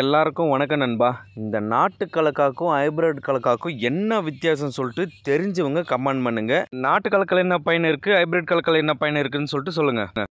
எல்லாருக்கும் வணக்கம் நண்பா இந்த நாட்டு கலக்காக்கும் ஹைபிரிட் கலக்காக்கும் என்ன வித்தியாசம் சொல்லிட்டு தெரிஞ்சவங்க கமெண்ட் பண்ணுங்கள் நாட்டு கலக்கில் என்ன பயன் இருக்குது ஹைபிரிட் கலக்கில் என்ன பயன் இருக்குதுன்னு சொல்லிட்டு சொல்லுங்கள்